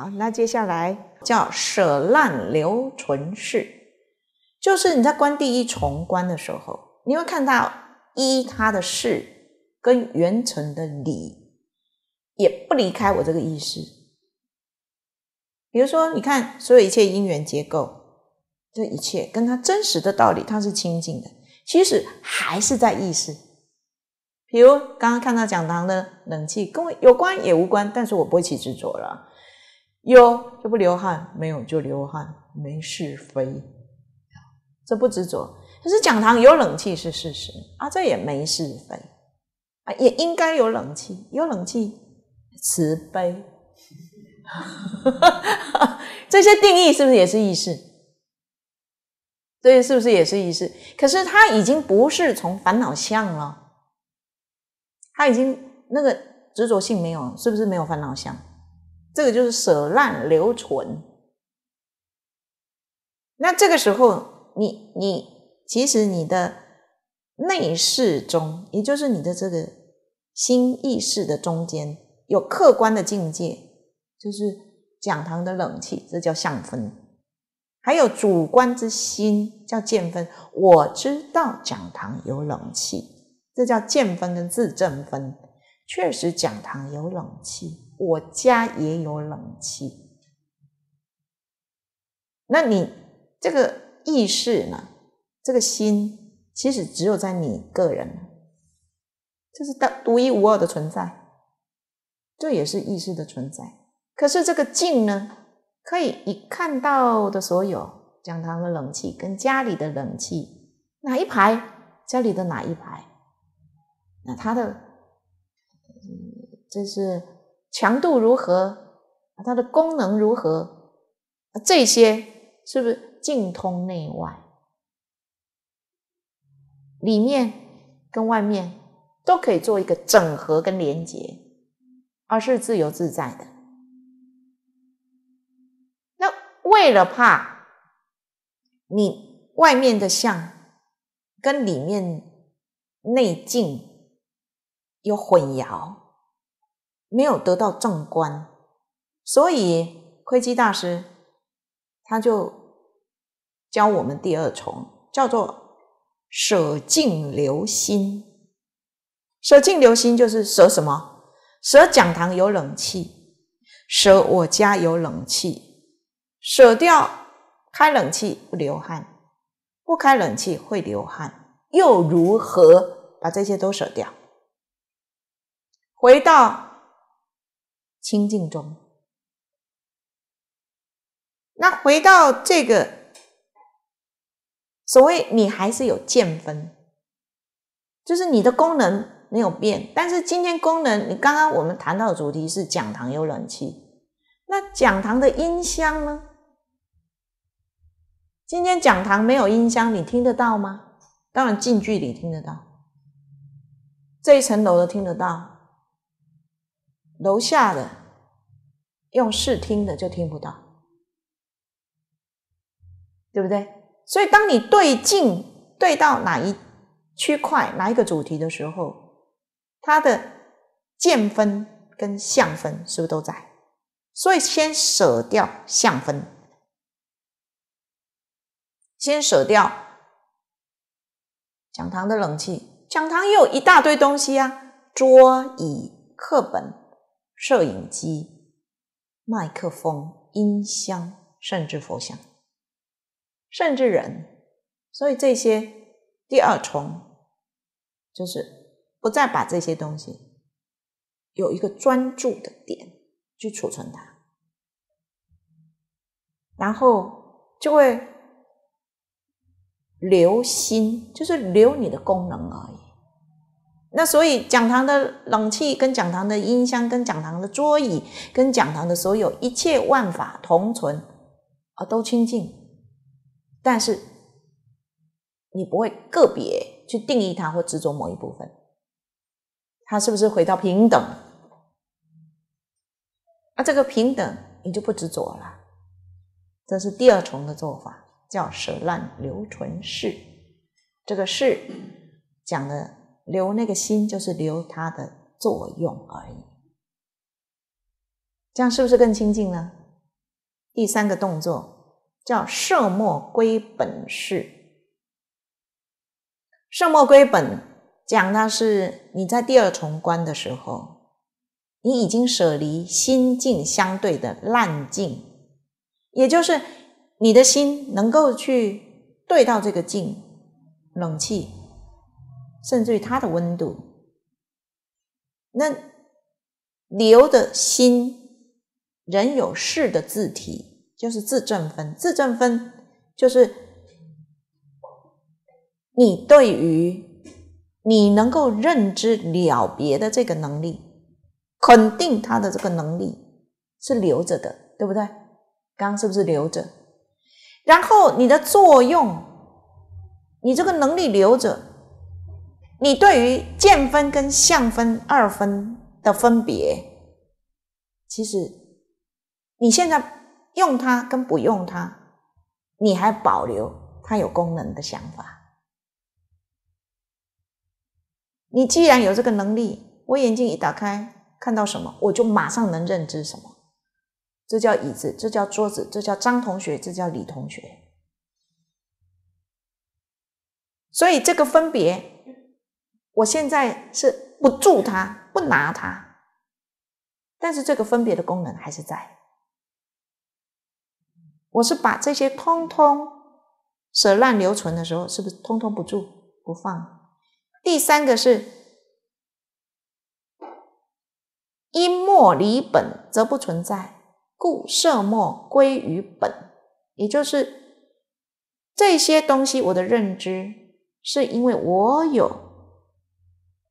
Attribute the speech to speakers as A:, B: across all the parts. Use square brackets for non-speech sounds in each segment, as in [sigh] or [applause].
A: 好，那接下来叫舍烂留存世，就是你在关第一重关的时候，你会看到一他的事跟原成的理，也不离开我这个意识。比如说，你看所有一切因缘结构，这一切跟它真实的道理，它是清净的，其实还是在意识。比如刚刚看到讲堂的冷气，跟我有关也无关，但是我不会去执着了。有就不流汗，没有就流汗，没是非，这不执着。可是讲堂有冷气是事实啊，这也没是非啊，也应该有冷气。有冷气，慈悲，[laughs] 这些定义是不是也是意识？这是不是也是意识？可是他已经不是从烦恼相了，他已经那个执着性没有，是不是没有烦恼相？这个就是舍滥留存。那这个时候，你你其实你的内室中，也就是你的这个心意识的中间，有客观的境界，就是讲堂的冷气，这叫相分；还有主观之心叫见分。我知道讲堂有冷气，这叫见分跟自证分。确实讲堂有冷气。我家也有冷气，那你这个意识呢？这个心其实只有在你个人，这是独独一无二的存在，这也是意识的存在。可是这个静呢，可以一看到的所有，讲堂的冷气跟家里的冷气，哪一排？家里的哪一排？那他的，这是。强度如何？它的功能如何？这些是不是净通内外，里面跟外面都可以做一个整合跟连接，而是自由自在的。那为了怕你外面的相跟里面内境有混淆。没有得到正观，所以慧基大师他就教我们第二重，叫做舍净留心。舍净留心就是舍什么？舍讲堂有冷气，舍我家有冷气，舍掉开冷气不流汗，不开冷气会流汗，又如何把这些都舍掉？回到。清净中，那回到这个所谓你还是有见分，就是你的功能没有变。但是今天功能，你刚刚我们谈到的主题是讲堂有暖气，那讲堂的音箱呢？今天讲堂没有音箱，你听得到吗？当然近距离听得到，这一层楼都听得到。楼下的用视听的就听不到，对不对？所以当你对镜对到哪一区块、哪一个主题的时候，它的见分跟相分是不是都在？所以先舍掉相分，先舍掉讲堂的冷气，讲堂也有一大堆东西啊，桌椅、课本。摄影机、麦克风、音箱，甚至佛像，甚至人，所以这些第二重，就是不再把这些东西有一个专注的点去储存它，然后就会留心，就是留你的功能而已。那所以讲堂的冷气跟讲堂的音箱跟讲堂的桌椅跟讲堂的所有一切万法同存，啊都清净，但是你不会个别去定义它或执着某一部分，它是不是回到平等？啊，这个平等你就不执着了，这是第二重的做法，叫舍乱留存是。这个是讲的。留那个心，就是留它的作用而已。这样是不是更清净呢？第三个动作叫“舍末归本”，事“舍末归本”讲的是你在第二重关的时候，你已经舍离心境相对的烂境，也就是你的心能够去对到这个境，冷气。甚至于它的温度，那留的心人有事的字体，就是自证分。自证分就是你对于你能够认知了别的这个能力，肯定他的这个能力是留着的，对不对？刚是不是留着？然后你的作用，你这个能力留着。你对于见分跟相分二分的分别，其实你现在用它跟不用它，你还保留它有功能的想法。你既然有这个能力，我眼睛一打开看到什么，我就马上能认知什么。这叫椅子，这叫桌子，这叫张同学，这叫李同学。所以这个分别。我现在是不住它，不拿它，但是这个分别的功能还是在。我是把这些通通舍乱留存的时候，是不是通通不住不放？第三个是因末离本则不存在，故设末归于本，也就是这些东西，我的认知是因为我有。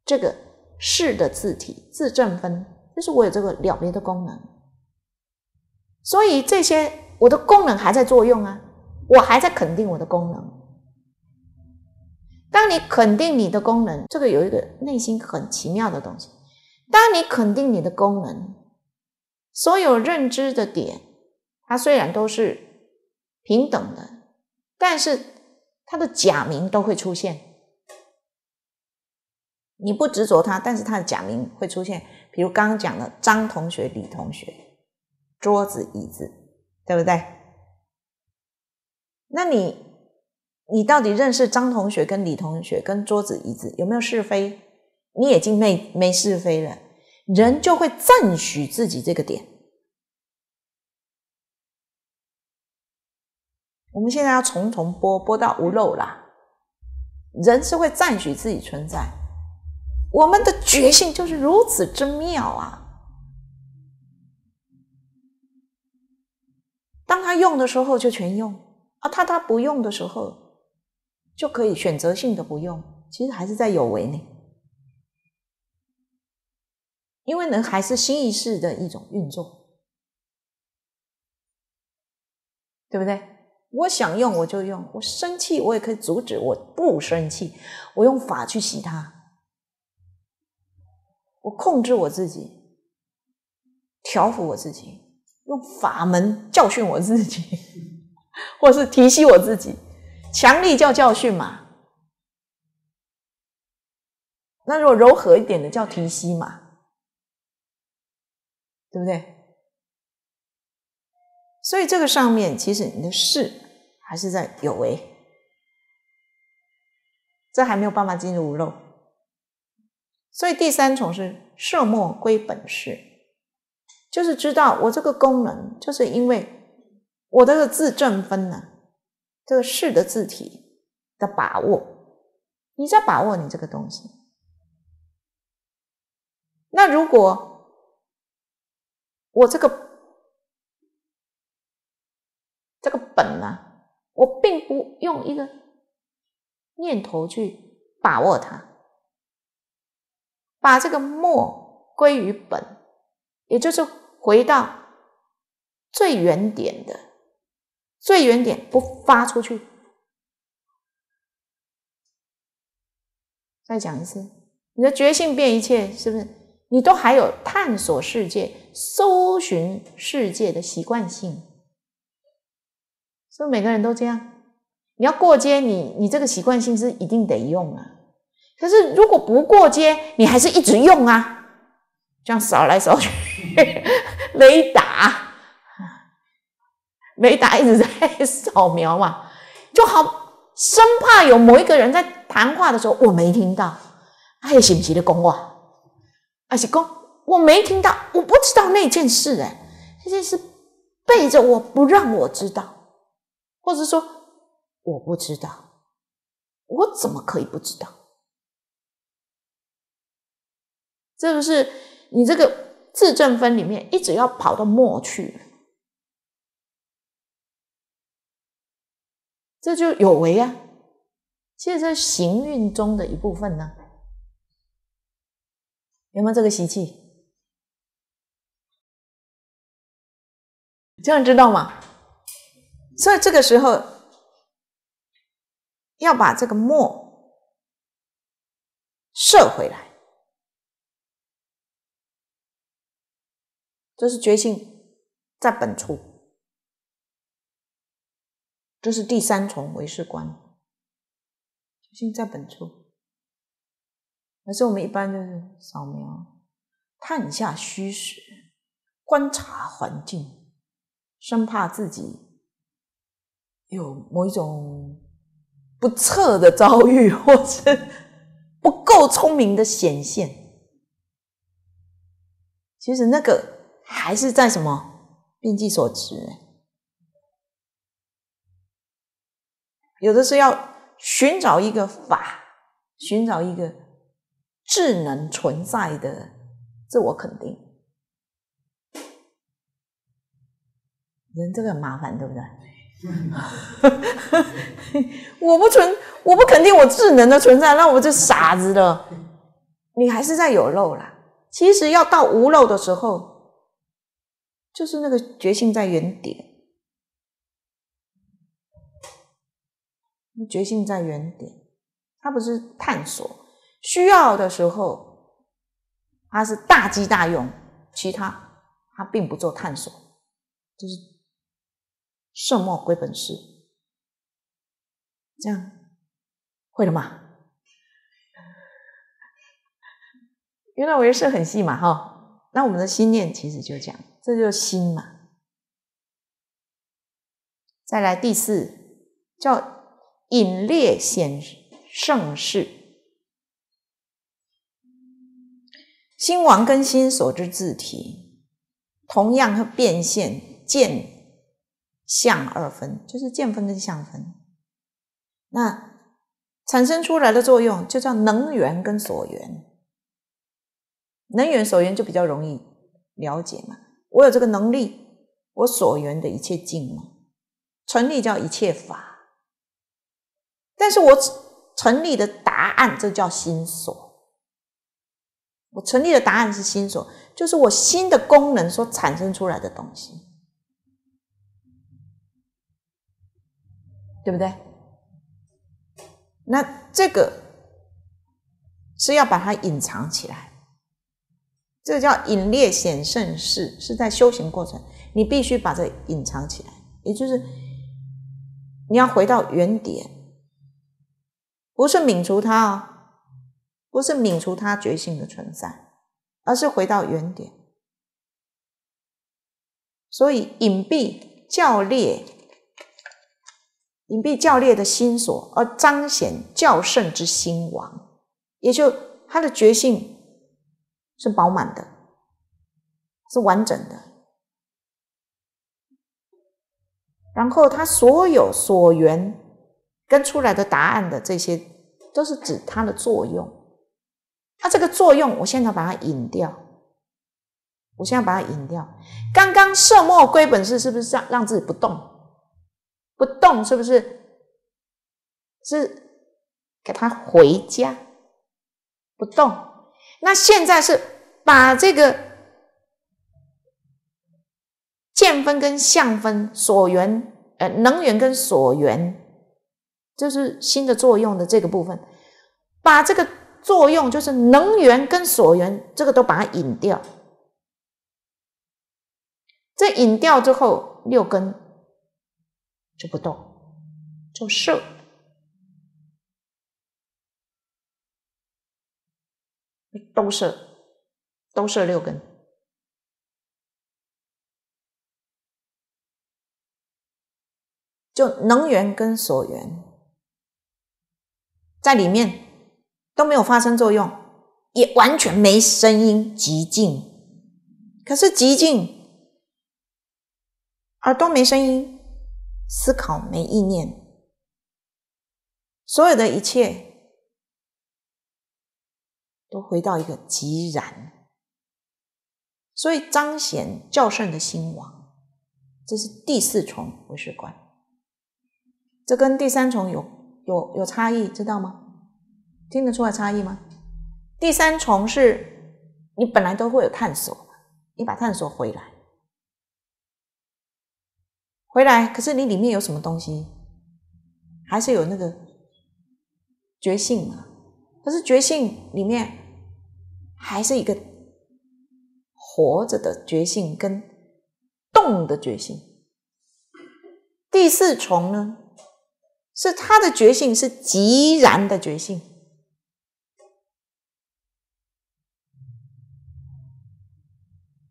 A: 这个是的字体字正分，就是我有这个了别的功能，所以这些我的功能还在作用啊，我还在肯定我的功能。当你肯定你的功能，这个有一个内心很奇妙的东西。当你肯定你的功能，所有认知的点，它虽然都是平等的，但是它的假名都会出现。你不执着他，但是他的假名会出现，比如刚刚讲的张同学、李同学、桌子、椅子，对不对？那你你到底认识张同学跟李同学跟桌子椅子有没有是非？你已经没没是非了，人就会赞许自己这个点。我们现在要重重播播到无漏啦，人是会赞许自己存在。我们的觉性就是如此之妙啊！当他用的时候就全用啊，他他不用的时候就可以选择性的不用，其实还是在有为呢，因为人还是新意识的一种运作，对不对？我想用我就用，我生气我也可以阻止，我不生气，我用法去洗它。我控制我自己，调服我自己，用法门教训我自己，[laughs] 或是提息我自己，强力叫教训嘛，那如果柔和一点的叫提息嘛，对不对？所以这个上面其实你的事还是在有为，这还没有办法进入无漏。所以第三重是设墨归本势，就是知道我这个功能，就是因为我的字正分呢，这个势的字体的把握，你在把握你这个东西。那如果我这个这个本呢，我并不用一个念头去把握它。把这个末归于本，也就是回到最原点的最原点，不发出去。再讲一次，你的觉性变一切，是不是？你都还有探索世界、搜寻世界的习惯性，是不是？每个人都这样。你要过街，你你这个习惯性是一定得用啊。可是如果不过街，你还是一直用啊？这样扫来扫去，[laughs] 雷达，雷达一直在扫描嘛，就好生怕有某一个人在谈话的时候我没听到，哎，是不是的公话？啊，是公，我没听到，我不知道那件事哎，这件事背着我不让我知道，或者说我不知道，我怎么可以不知道？这就是你这个自正分里面一直要跑到末去，这就有为啊！其实行运中的一部分呢，有没有这个习气？这样知道吗？所以这个时候要把这个墨射回来。这是觉性在本处，这是第三重唯识观，觉性在本处。可是我们一般就是扫描、探下虚实、观察环境，生怕自己有某一种不测的遭遇，或是不够聪明的显现。其实那个。还是在什么变计所知？有的是要寻找一个法，寻找一个智能存在的自我肯定。人这个麻烦，对不对？[laughs] 我不存，我不肯定我智能的存在，那我就傻子了。你还是在有漏了。其实要到无漏的时候。就是那个觉性在原点，觉性在原点，它不是探索，需要的时候它是大机大用，其他它并不做探索，就是圣莫归本是这样会了吗？[laughs] 原来我也是很细嘛，哈，那我们的心念其实就样。这就是心嘛。再来第四叫引劣显盛世。心王跟心所知自体，同样变现见相二分，就是见分跟相分。那产生出来的作用就叫能源跟所缘，能源所缘就比较容易了解嘛。我有这个能力，我所缘的一切境嘛，成立叫一切法。但是我成立的答案，这叫心所。我成立的答案是心所，就是我新的功能所产生出来的东西，对不对？那这个是要把它隐藏起来。这叫隐劣显圣事，是在修行过程，你必须把这隐藏起来，也就是你要回到原点，不是泯除它哦，不是泯除它觉性的存在，而是回到原点。所以隐蔽教裂，隐蔽教裂的心所，而彰显教圣之心王，也就他的觉性是饱满的，是完整的。然后他所有所缘跟出来的答案的这些，都是指它的作用。它这个作用，我现在把它引掉。我现在把它引掉。刚刚色末归本是是不是让让自己不动？不动是不是？是给它回家，不动。那现在是把这个见分跟相分所缘，呃，能源跟所缘，就是新的作用的这个部分，把这个作用，就是能源跟所缘这个都把它引掉，这引掉之后，六根就不动，就摄。都是，都是六根，就能源跟所缘在里面都没有发生作用，也完全没声音，极静。可是极静，耳朵没声音，思考没意念，所有的一切。都回到一个极然，所以彰显教圣的兴亡，这是第四重唯识观。这跟第三重有有有差异，知道吗？听得出来差异吗？第三重是你本来都会有探索，你把探索回来，回来可是你里面有什么东西，还是有那个觉性嘛？可是觉性里面，还是一个活着的觉性跟动的觉性。第四重呢，是他的觉性是极然的觉性，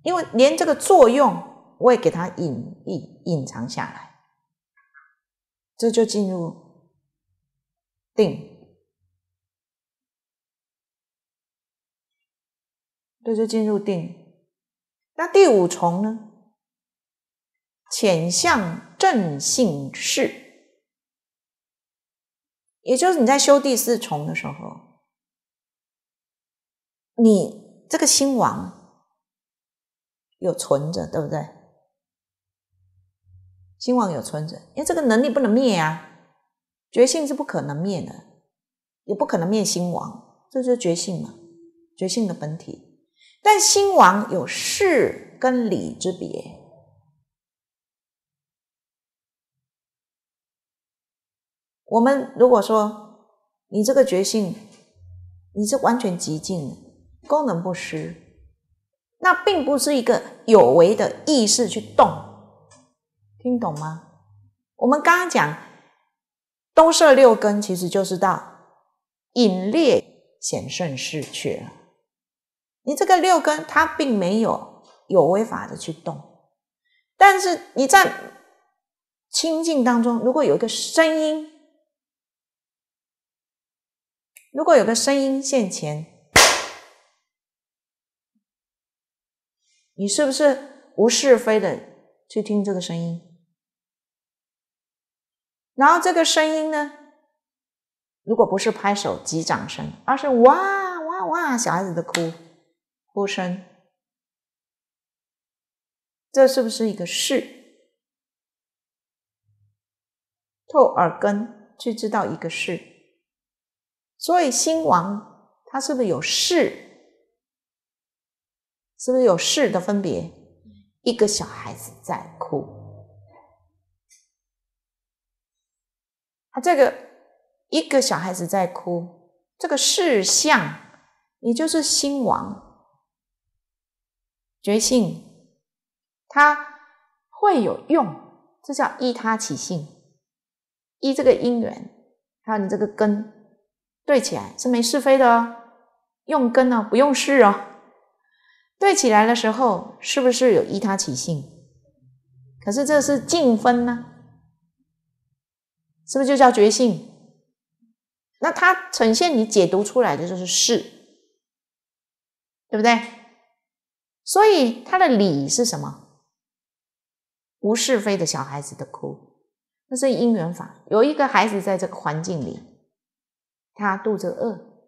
A: 因为连这个作用我也给他隐匿、隐藏下来，这就进入定。这就进入定。那第五重呢？潜向正性事，也就是你在修第四重的时候，你这个心王有存着，对不对？心王有存着，因为这个能力不能灭啊，觉性是不可能灭的，也不可能灭心王，这就是觉性嘛，觉性的本体。但新王有势跟理之别。我们如果说你这个觉心，你是完全极静功能不失，那并不是一个有为的意识去动，听懂吗？我们刚刚讲都是六根，其实就是到隐劣显胜失去了。你这个六根，它并没有有违法的去动，但是你在清净当中，如果有一个声音，如果有个声音现前，你是不是无是非的去听这个声音？然后这个声音呢，如果不是拍手击掌声，而是哇哇哇小孩子的哭。呼声，这是不是一个事？透耳根去知道一个事，所以新王他是不是有事？是不是有事的分别？一个小孩子在哭，他这个一个小孩子在哭，这个事项，也就是心王。觉性，它会有用，这叫依他起性，依这个因缘，还有你这个根对起来是没是非的哦，用根呢不用事哦，对起来的时候是不是有依他起性？可是这是净分呢，是不是就叫觉性？那它呈现你解读出来的就是是，对不对？所以他的理是什么？无是非的小孩子的哭，那是因缘法。有一个孩子在这个环境里，他肚子饿，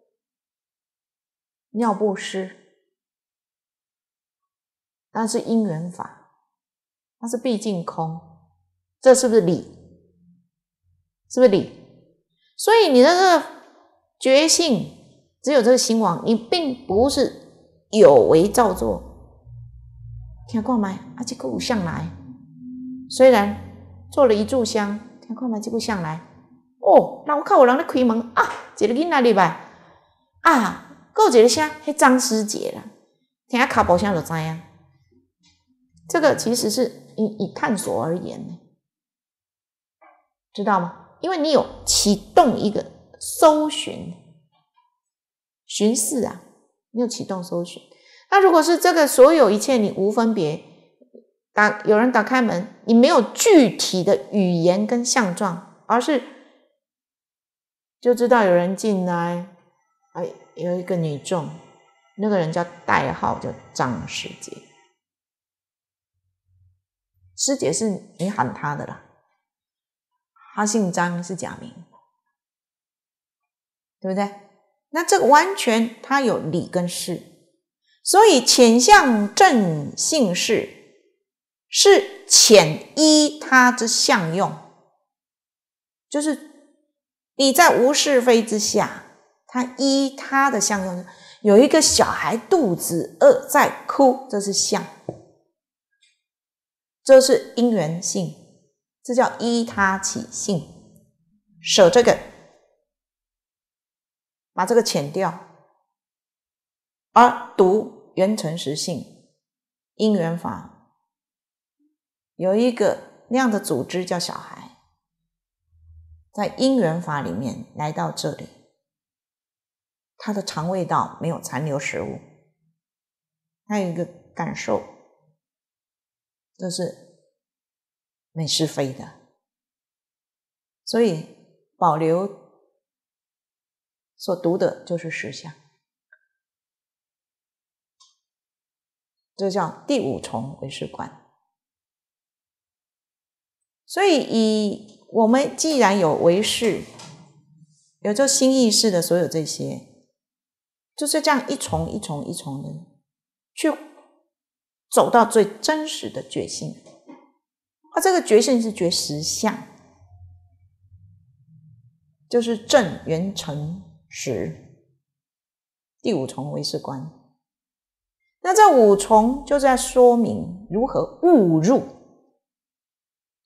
A: 尿不湿，但是因缘法，它是毕竟空。这是不是理？是不是理？所以你的这个觉性，只有这个心王，你并不是有为造作。听过吗？啊，这个有响来。虽然做了一炷香，听过吗？这个五来。哦，那我看有人你开门啊！一个囡仔哩吧，啊，够一个声，是张师姐啦。听下卡步声就知啊。这个其实是以以探索而言呢，知道吗？因为你有启动一个搜寻、巡视啊，你有启动搜寻。那如果是这个，所有一切你无分别，打有人打开门，你没有具体的语言跟相状，而是就知道有人进来，哎，有一个女众，那个人叫代号叫张师姐，师姐是你喊她的啦，她姓张是假名，对不对？那这个完全，他有理跟事。所以，浅相正性是是浅依他之相用，就是你在无是非之下，他依他的相用，有一个小孩肚子饿在哭，这是相，这是因缘性，这叫依他起性，舍这个，把这个遣掉。而读原成实性，因缘法有一个那样的组织叫小孩，在因缘法里面来到这里，他的肠胃道没有残留食物，还有一个感受，就是没是非的，所以保留所读的就是实相。就叫第五重唯识观，所以以我们既然有唯识，有这新意识的所有这些，就是这样一重一重一重的去走到最真实的觉性。它这个觉性是觉实相，就是正圆成实，第五重唯识观。那这五重就在说明如何误入，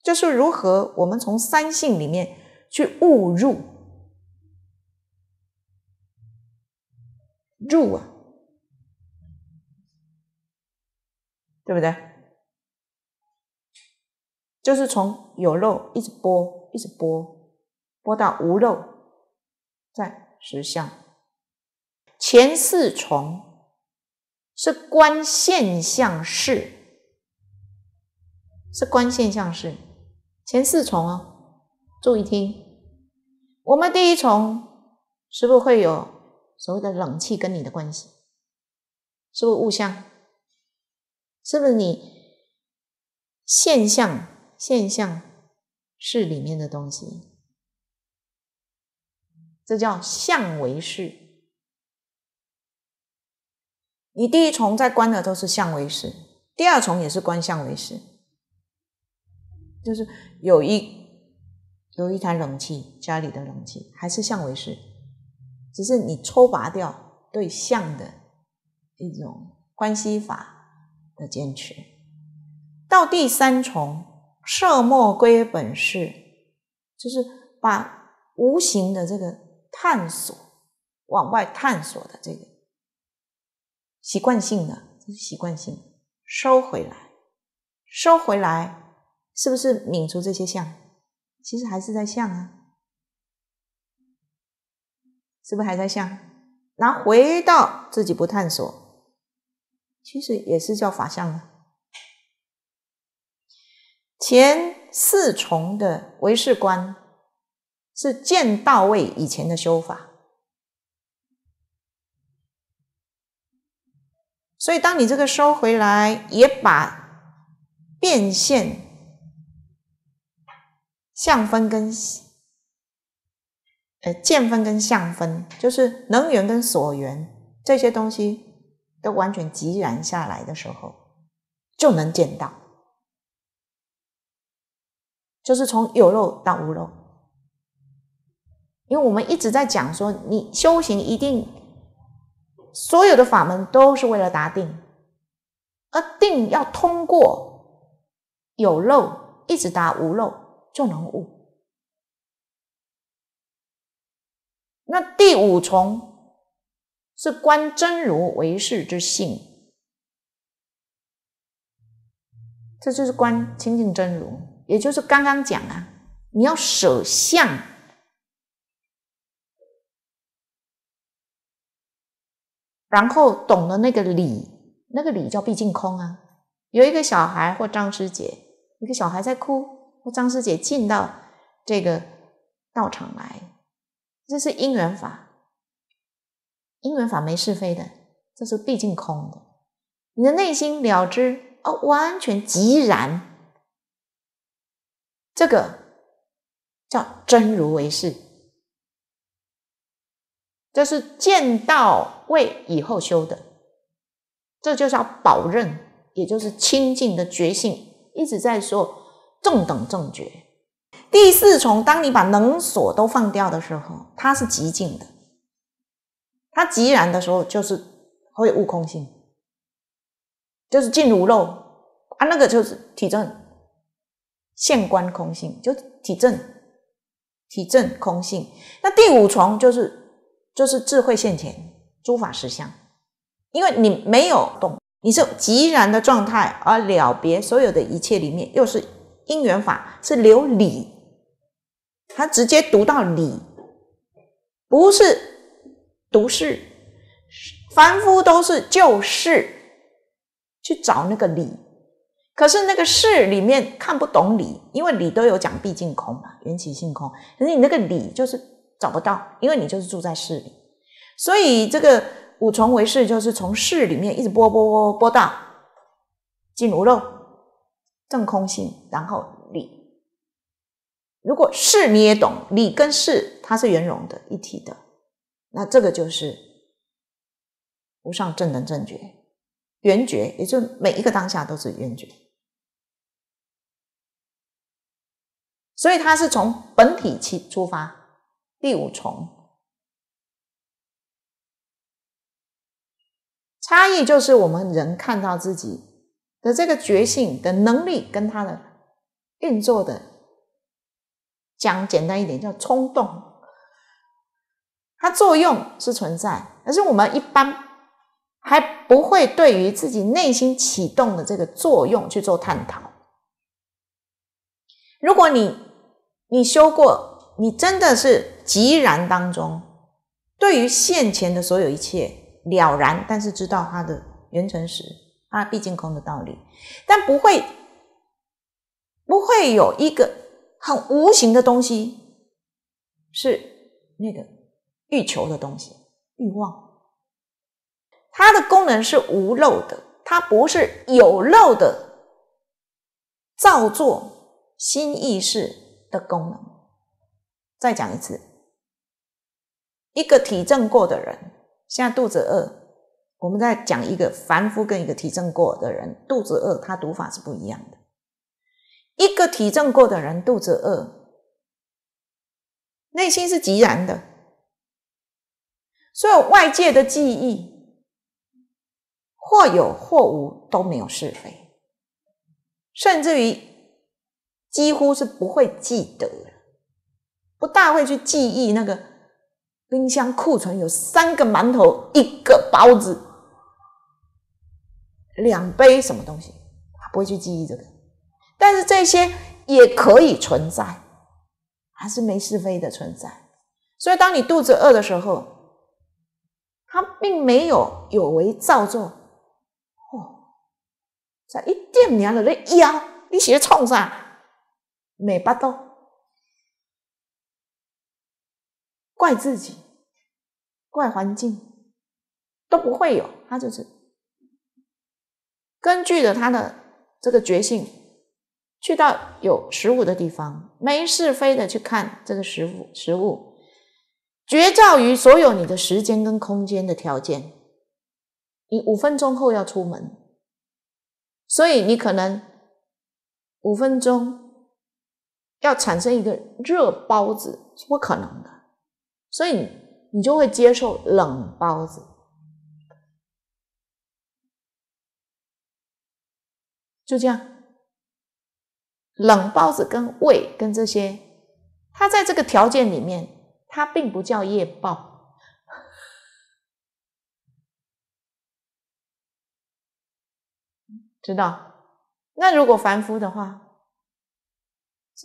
A: 就是如何我们从三性里面去误入入，啊，对不对？就是从有肉一直剥，一直剥，剥到无肉，在实相前四重。是观现象是是观现象是，前四重哦，注意听。我们第一重是不是会有所谓的冷气跟你的关系？是不是物象？是不是你现象现象是里面的东西？这叫相为是。你第一重在观的都是相为师，第二重也是观相为师，就是有一有一台冷气，家里的冷气还是相为师，只是你抽拔掉对象的一种关系法的坚持。到第三重，色莫归本是，就是把无形的这个探索往外探索的这个。习惯性的，这是习惯性，收回来，收回来，是不是泯除这些相？其实还是在相啊，是不是还在相？然后回到自己不探索，其实也是叫法相啊。前四重的唯识观是见到位以前的修法。所以，当你这个收回来，也把变现、相分跟呃见分跟相分，就是能源跟所源这些东西都完全积然下来的时候，就能见到，就是从有漏到无漏。因为我们一直在讲说，你修行一定。所有的法门都是为了达定，而定要通过有漏一直达无漏就能悟。那第五重是观真如为事之性，这就是观清净真如，也就是刚刚讲啊，你要舍相。然后懂了那个理，那个理叫毕竟空啊。有一个小孩或张师姐，一个小孩在哭，或张师姐进到这个道场来，这是因缘法。因缘法没是非的，这是毕竟空的。你的内心了知，哦，完全即然，这个叫真如为是，这是见到位以后修的，这就是要保任，也就是清净的觉性一直在说正等正觉。第四重，当你把能所都放掉的时候，它是极静的，它极然的时候就是会悟空性，就是进如肉啊，那个就是体证现观空性，就体证体证空性。那第五重就是。就是智慧现前，诸法实相，因为你没有动，你是极然的状态而了别所有的一切，里面又是因缘法，是留理，他直接读到理，不是读事，凡夫都是就事去找那个理，可是那个事里面看不懂理，因为理都有讲毕竟空嘛，缘起性空，可是你那个理就是。找不到，因为你就是住在市里，所以这个五重为市，就是从市里面一直播播播播到金牛肉正空性，然后理。如果市你也懂，理跟市它是圆融的一体的，那这个就是无上正能正觉圆觉，也就每一个当下都是圆觉，所以它是从本体起出发。第五重差异就是我们人看到自己的这个觉醒的能力跟他的运作的，讲简单一点叫冲动，它作用是存在，可是我们一般还不会对于自己内心启动的这个作用去做探讨。如果你你修过，你真的是。即然当中，对于现前的所有一切了然，但是知道它的原成实，它毕竟空的道理，但不会不会有一个很无形的东西是那个欲求的东西，欲望，它的功能是无漏的，它不是有漏的造作新意识的功能。再讲一次。一个体证过的人，现在肚子饿。我们在讲一个凡夫跟一个体证过的人肚子饿，他读法是不一样的。一个体证过的人肚子饿，内心是极然的，所有外界的记忆或有或无都没有是非，甚至于几乎是不会记得不大会去记忆那个。冰箱库存有三个馒头，一个包子，两杯什么东西？他不会去记忆这个，但是这些也可以存在，还是没是非的存在。所以，当你肚子饿的时候，他并没有有为造作。哦，在一店娘的那腰，你写冲啥？没八道。怪自己，怪环境，都不会有。他就是根据着他的这个觉性，去到有食物的地方，没是非的去看这个食物。食物绝造于所有你的时间跟空间的条件。你五分钟后要出门，所以你可能五分钟要产生一个热包子是不可能的。所以你就会接受冷包子，就这样，冷包子跟胃跟这些，它在这个条件里面，它并不叫夜报，[laughs] 知道？那如果凡夫的话，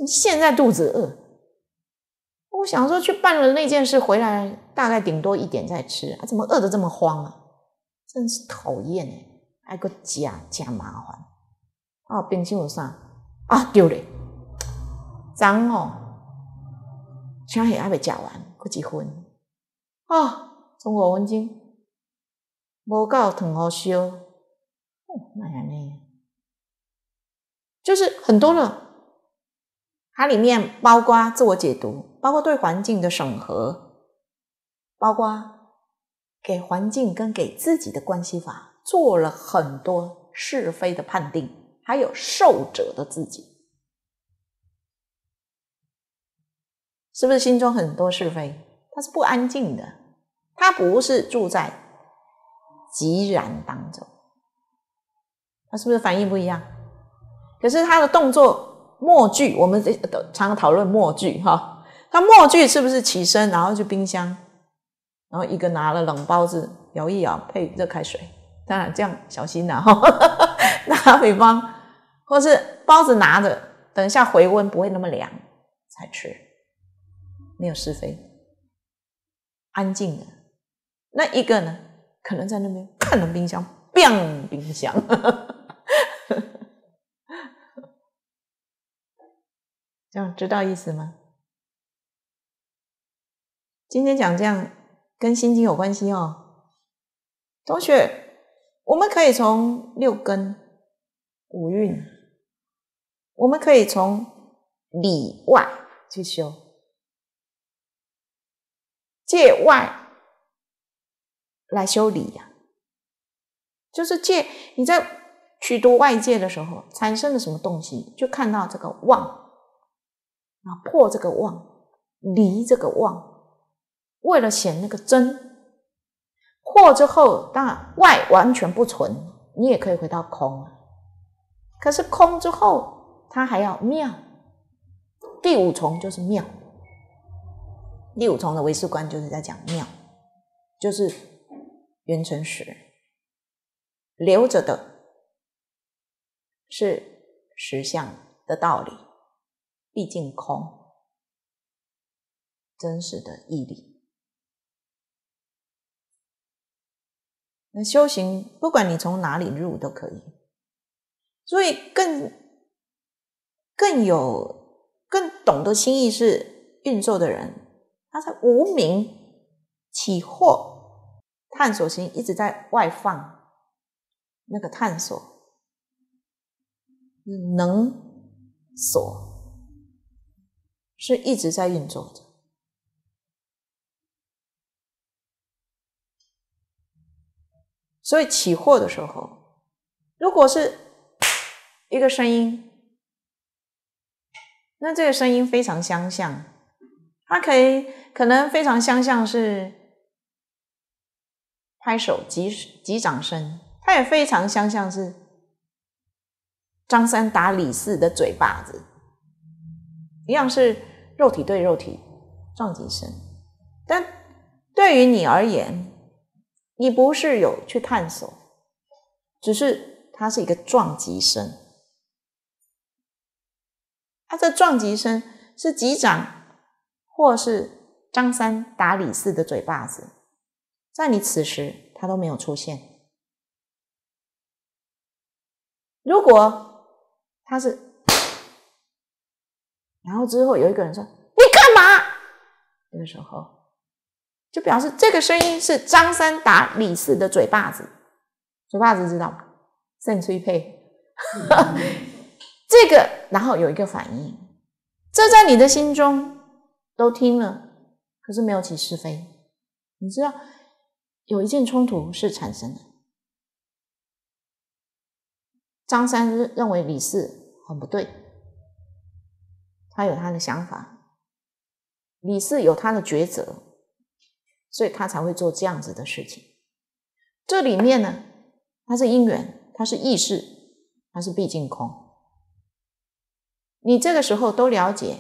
A: 现在肚子饿。我想说去办了那件事回来，大概顶多一点再吃，啊、怎么饿的这么慌啊？真是讨厌哎！还个加加麻烦哦，冰箱有啥啊？丢了，脏哦！而且还没加完，过几分啊？从五分钟，无到糖火烧，那也安尼，就是很多了。它里面包括自我解读。包括对环境的审核，包括给环境跟给自己的关系法做了很多是非的判定，还有受者的自己，是不是心中很多是非？他是不安静的，他不是住在寂然当中，他是不是反应不一样？可是他的动作末句，我们这常讨论末句哈。他默剧是不是起身，然后去冰箱，然后一个拿了冷包子摇一摇配热开水，当然这样小心 [laughs] 拿哈。打比方，或是包子拿着等一下回温不会那么凉才吃，没有是非，安静的。那一个呢，可能在那边看着冰箱，biang 冰箱，[laughs] 这样知道意思吗？今天讲这样跟心经有关系哦，同学，我们可以从六根、五蕴，我们可以从里外去修，界外来修理呀，就是借你在去读外界的时候产生了什么东西，就看到这个妄，啊破这个妄，离这个妄。为了显那个真，破之后，当然外完全不存，你也可以回到空。可是空之后，它还要妙。第五重就是妙。第五重的唯识观就是在讲妙，就是圆成实，留着的是实相的道理，毕竟空，真实的毅力。那修行，不管你从哪里入都可以，所以更更有更懂得心意是运作的人，他在无名起惑，探索心一直在外放，那个探索，能所是一直在运作着。所以起货的时候，如果是一个声音，那这个声音非常相像，它可以可能非常相像是拍手、击击掌声，它也非常相像是张三打李四的嘴巴子，一样是肉体对肉体撞击声，但对于你而言。你不是有去探索，只是它是一个撞击声。它这撞击声是局长或是张三打李四的嘴巴子，在你此时它都没有出现。如果它是，然后之后有一个人说：“你干嘛？”那个时候。就表示这个声音是张三打李四的嘴巴子，嘴巴子知道吗？肾催配，[laughs] 这个然后有一个反应，这在你的心中都听了，可是没有起是非，你知道有一件冲突是产生的。张三认为李四很不对，他有他的想法，李四有他的抉择。所以他才会做这样子的事情。这里面呢，它是因缘，它是意识，它是毕竟空。你这个时候都了解，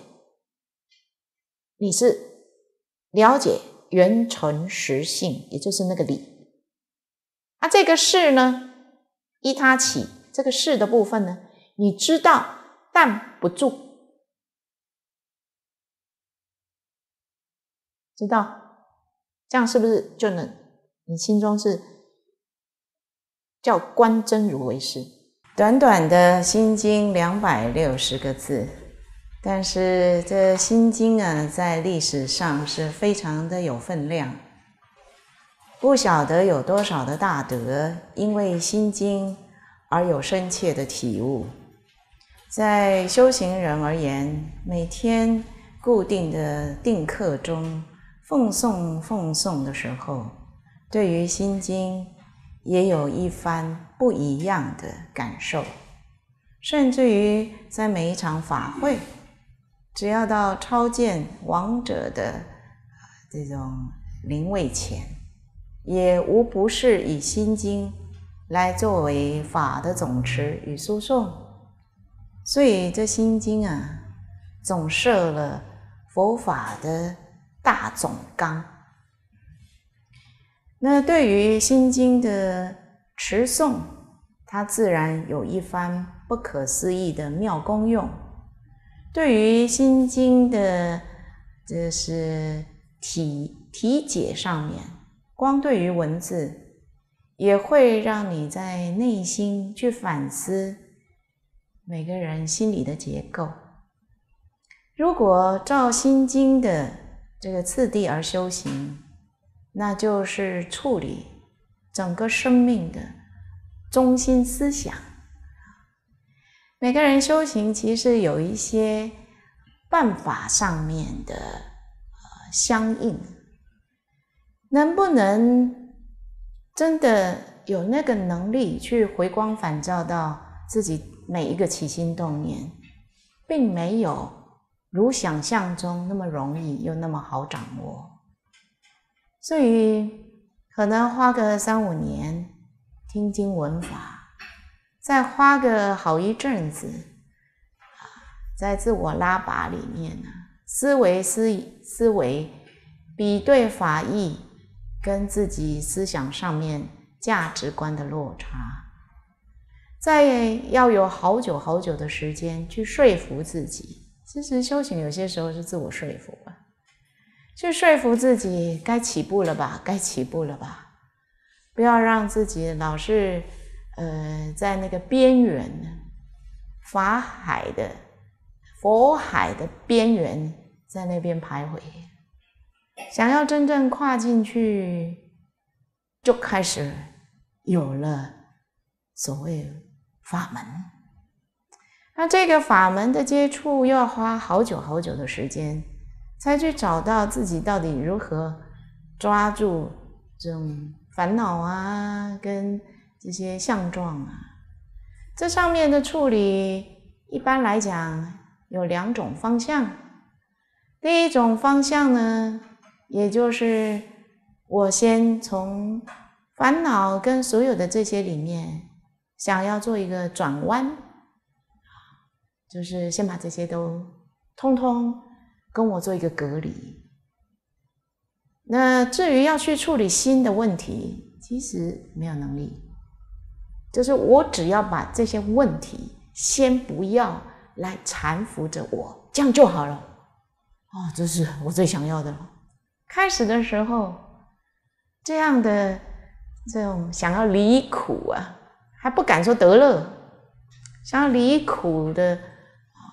A: 你是了解缘成实性，也就是那个理。那这个事呢，依它起，这个事的部分呢，你知道，但不住，知道。这样是不是就能？你心中是叫观真如为师。短短的心经两百六十个字，但是这心经啊，在历史上是非常的有分量。不晓得有多少的大德因为心经而有深切的体悟。在修行人而言，每天固定的定课中。奉送奉送的时候，对于《心经》也有一番不一样的感受，甚至于在每一场法会，只要到超见王者的这种灵位前，也无不是以《心经》来作为法的总持与诉讼。所以这《心经》啊，总设了佛法的。大总纲，那对于《心经》的持诵，它自然有一番不可思议的妙功用；对于《心经》的这是体体解上面，光对于文字，也会让你在内心去反思每个人心里的结构。如果照《心经》的。这个次第而修行，那就是处理整个生命的中心思想。每个人修行其实有一些办法上面的呃相应，能不能真的有那个能力去回光返照到自己每一个起心动念，并没有。如想象中那么容易，又那么好掌握，所以可能花个三五年听经闻法，再花个好一阵子在自我拉拔里面呢，思维思思维比对法意跟自己思想上面价值观的落差，再要有好久好久的时间去说服自己。其实修行有些时候是自我说服吧，去说服自己该起步了吧，该起步了吧，不要让自己老是，呃，在那个边缘呢，法海的，佛海的边缘在那边徘徊，想要真正跨进去，就开始有了所谓法门。那这个法门的接触又要花好久好久的时间，才去找到自己到底如何抓住这种烦恼啊，跟这些相状啊，这上面的处理一般来讲有两种方向。第一种方向呢，也就是我先从烦恼跟所有的这些里面，想要做一个转弯。就是先把这些都通通跟我做一个隔离。那至于要去处理新的问题，其实没有能力。就是我只要把这些问题先不要来缠缚着我，这样就好了。哦，这是我最想要的了。开始的时候，这样的这种想要离苦啊，还不敢说得了，想要离苦的。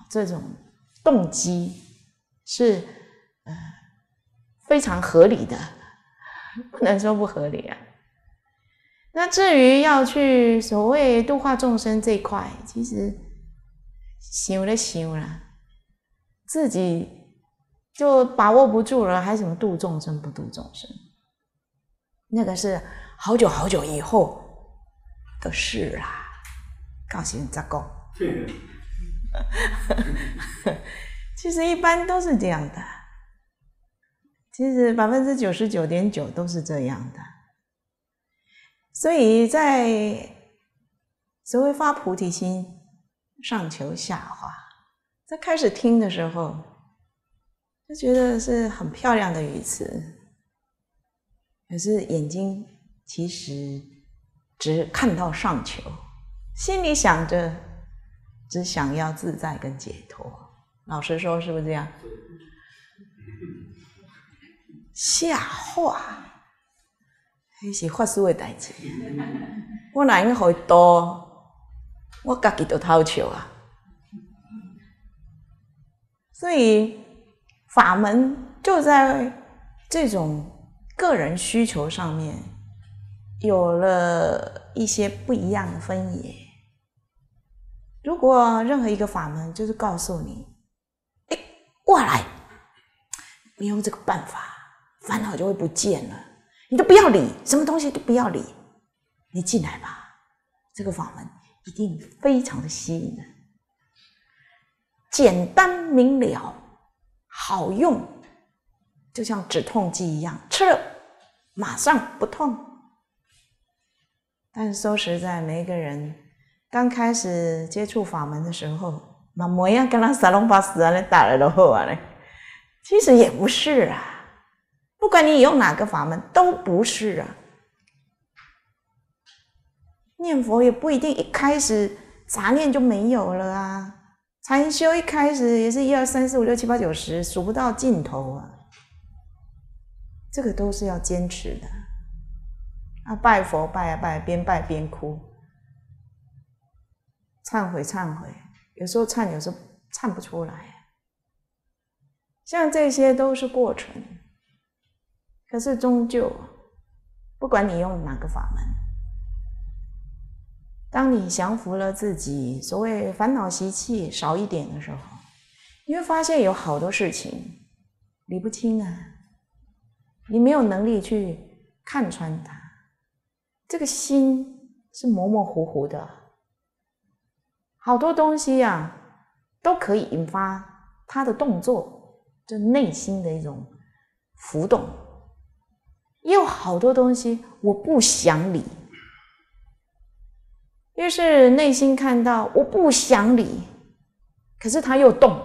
A: 这种动机是呃非常合理的，[laughs] 不能说不合理啊。那至于要去所谓度化众生这块，其实想了想了，自己就把握不住了，还什么度众生不度众生？那个是好久好久以后的事啦。告诉你，咋讲 [laughs] 其实一般都是这样的，其实百分之九十九点九都是这样的。所以在所谓发菩提心，上求下化，在开始听的时候，就觉得是很漂亮的语词，可是眼睛其实只看到上求，心里想着。只想要自在跟解脱，老实说，是不是这样？下话，那是法师的代志。我哪能给多？我家己都偷笑啊！所以法门就在这种个人需求上面有了一些不一样的分野。如果任何一个法门就是告诉你：“哎，过来，你用这个办法，烦恼就会不见了。”你都不要理，什么东西都不要理，你进来吧。这个法门一定非常的吸引人，简单明了，好用，就像止痛剂一样，吃了马上不痛。但是说实在，每一个人。刚开始接触法门的时候，那模样跟那沙龙法啊，那打了都好啊嘞。其实也不是啊，不管你用哪个法门，都不是啊。念佛也不一定一开始杂念就没有了啊。禅修一开始也是一二三四五六七八九十，数不到尽头啊。这个都是要坚持的。啊，拜佛拜啊拜，边拜边哭。忏悔，忏悔，有时候忏，有时候忏不出来。像这些都是过程，可是终究，不管你用哪个法门，当你降服了自己，所谓烦恼习气少一点的时候，你会发现有好多事情理不清啊，你没有能力去看穿它，这个心是模模糊糊的。好多东西呀，都可以引发他的动作，就内心的一种浮动。也有好多东西我不想理，于是内心看到我不想理，可是他又动，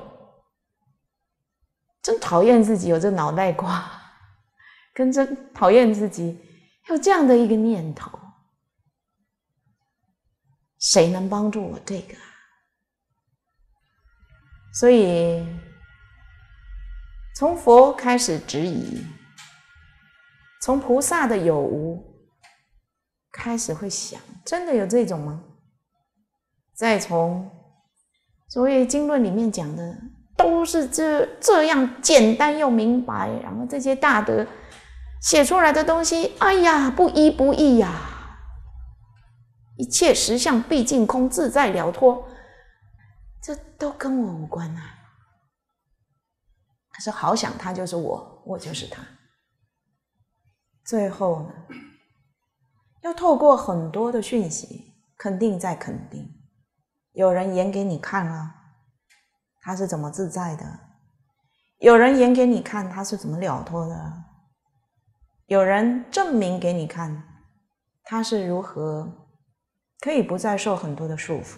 A: 真讨厌自己有这脑袋瓜，跟真讨厌自己有这样的一个念头。谁能帮助我这个？所以，从佛开始质疑，从菩萨的有无开始会想，真的有这种吗？再从所谓经论里面讲的，都是这这样简单又明白。然后这些大德写出来的东西，哎呀，不依不义呀！一切实相毕竟空，自在了脱。这都跟我无关呐！可是好想他就是我，我就是他。最后，要透过很多的讯息，肯定在肯定。有人演给你看了，他是怎么自在的；有人演给你看他是怎么了脱的；有人证明给你看他是如何可以不再受很多的束缚。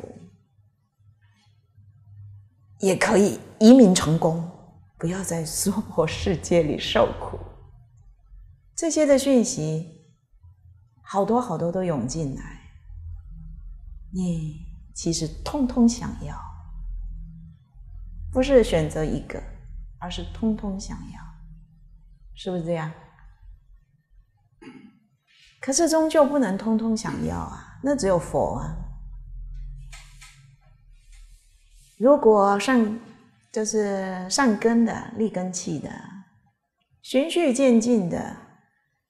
A: 也可以移民成功，不要在娑婆世界里受苦。这些的讯息，好多好多都涌进来，你其实通通想要，不是选择一个，而是通通想要，是不是这样？可是终究不能通通想要啊，那只有佛啊。如果善，就是善根的、立根气的、循序渐进的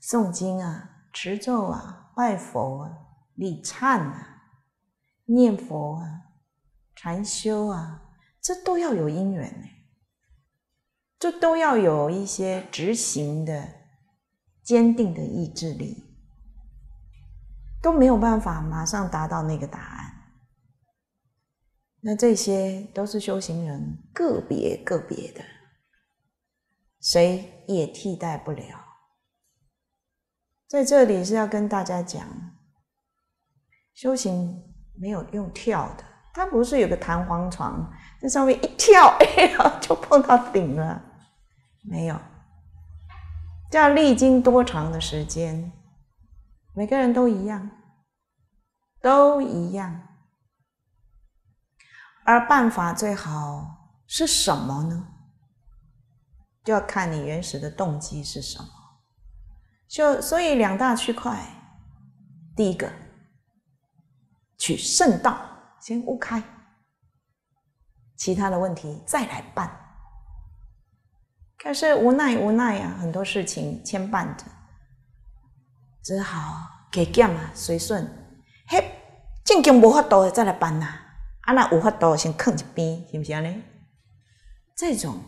A: 诵经啊、持咒啊、拜佛啊、礼忏啊、念佛啊、禅修啊，这都要有因缘呢，这都要有一些执行的、坚定的意志力，都没有办法马上达到那个答案。那这些都是修行人个别个别的，谁也替代不了。在这里是要跟大家讲，修行没有用跳的，它不是有个弹簧床，在上面一跳，[laughs] 哎呀就碰到顶了，没有。要历经多长的时间，每个人都一样，都一样。而办法最好是什么呢？就要看你原始的动机是什么。就所以两大区块，第一个取圣道先悟开，其他的问题再来办。可是无奈无奈啊，很多事情牵绊着，只好给减啊，随顺。嘿，正经无法度的再来办呐。啊，那有法度先放一边，是不是啊？呢？这种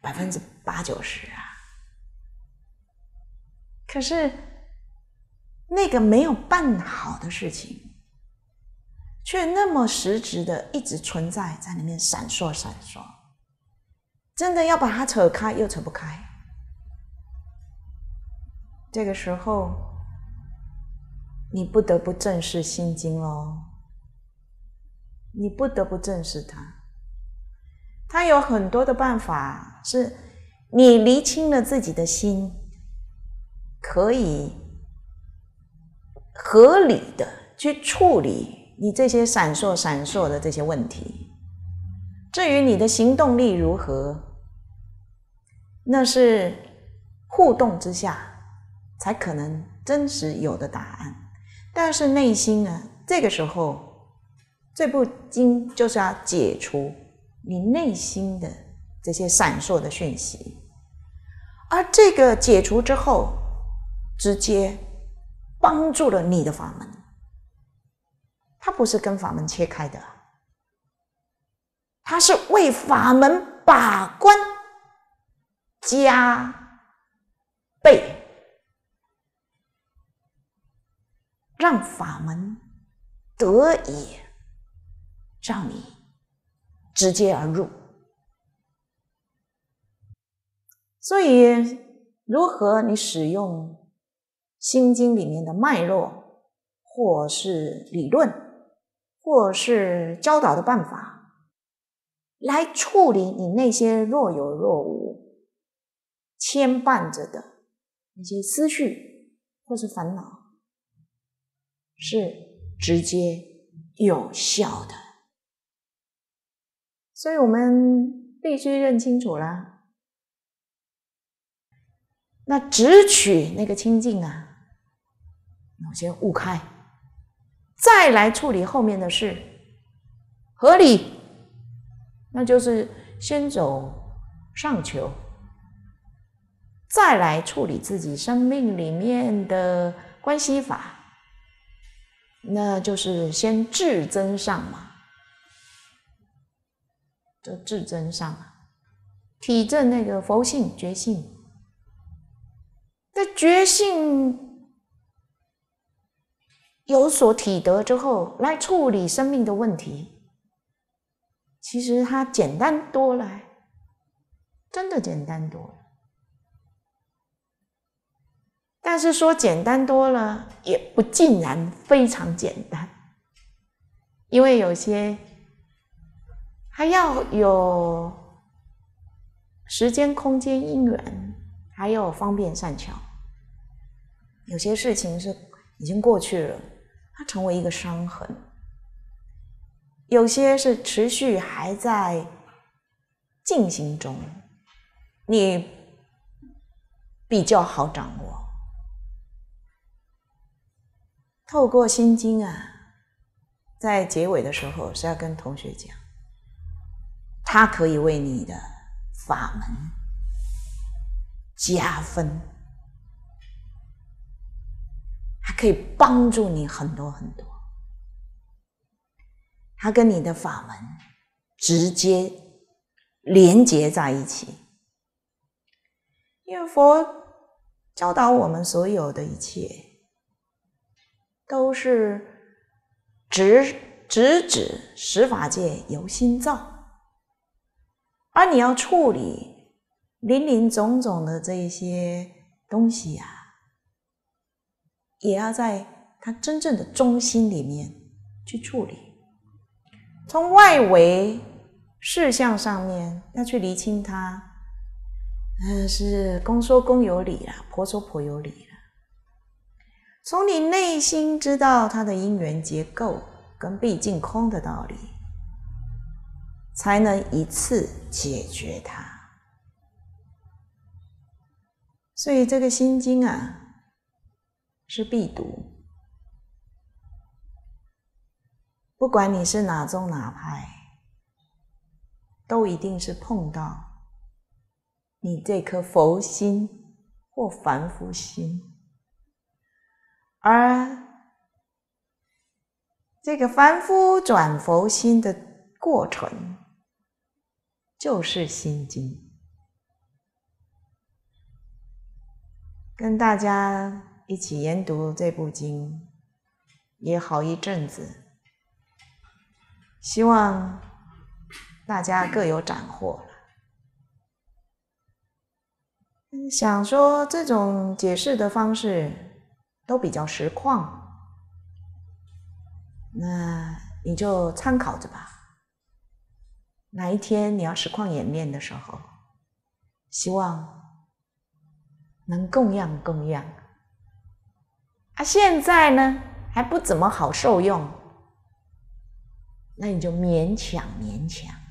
A: 百分之八九十啊，可是那个没有办好的事情，却那么实质的一直存在在里面，闪烁闪烁，真的要把它扯开又扯不开。这个时候，你不得不正视心经喽。你不得不正视他，他有很多的办法，是你厘清了自己的心，可以合理的去处理你这些闪烁闪烁的这些问题。至于你的行动力如何，那是互动之下才可能真实有的答案。但是内心啊，这个时候。这部经就是要解除你内心的这些闪烁的讯息，而这个解除之后，直接帮助了你的法门。它不是跟法门切开的，它是为法门把关、加倍，让法门得以。让你直接而入，所以如何你使用《心经》里面的脉络，或是理论，或是教导的办法，来处理你那些若有若无、牵绊着的那些思绪或是烦恼，是直接有效的。所以我们必须认清楚了，那只取那个清净啊，我先悟开，再来处理后面的事，合理。那就是先走上求，再来处理自己生命里面的关系法，那就是先至真上嘛。这至真上，体证那个佛性觉性，那觉性有所体得之后，来处理生命的问题，其实它简单多了，真的简单多了。但是说简单多了，也不尽然，非常简单，因为有些。还要有时间、空间因缘，还要方便善巧。有些事情是已经过去了，它成为一个伤痕；有些是持续还在进行中，你比较好掌握。透过心经啊，在结尾的时候是要跟同学讲。它可以为你的法门加分，还可以帮助你很多很多。它跟你的法门直接连接在一起，因为佛教导我们所有的一切都是直直指十法界由心造。而你要处理林林总总的这一些东西呀，也要在它真正的中心里面去处理。从外围事项上面要去厘清它，嗯，是公说公有理了，婆说婆有理了。从你内心知道它的因缘结构跟毕竟空的道理。才能一次解决它，所以这个心经啊是必读，不管你是哪宗哪派，都一定是碰到你这颗佛心或凡夫心，而这个凡夫转佛心的过程。就是《心经》，跟大家一起研读这部经也好一阵子，希望大家各有斩获了。想说这种解释的方式都比较实况，那你就参考着吧。哪一天你要实况演练的时候，希望能供养供养啊！现在呢还不怎么好受用，那你就勉强勉强。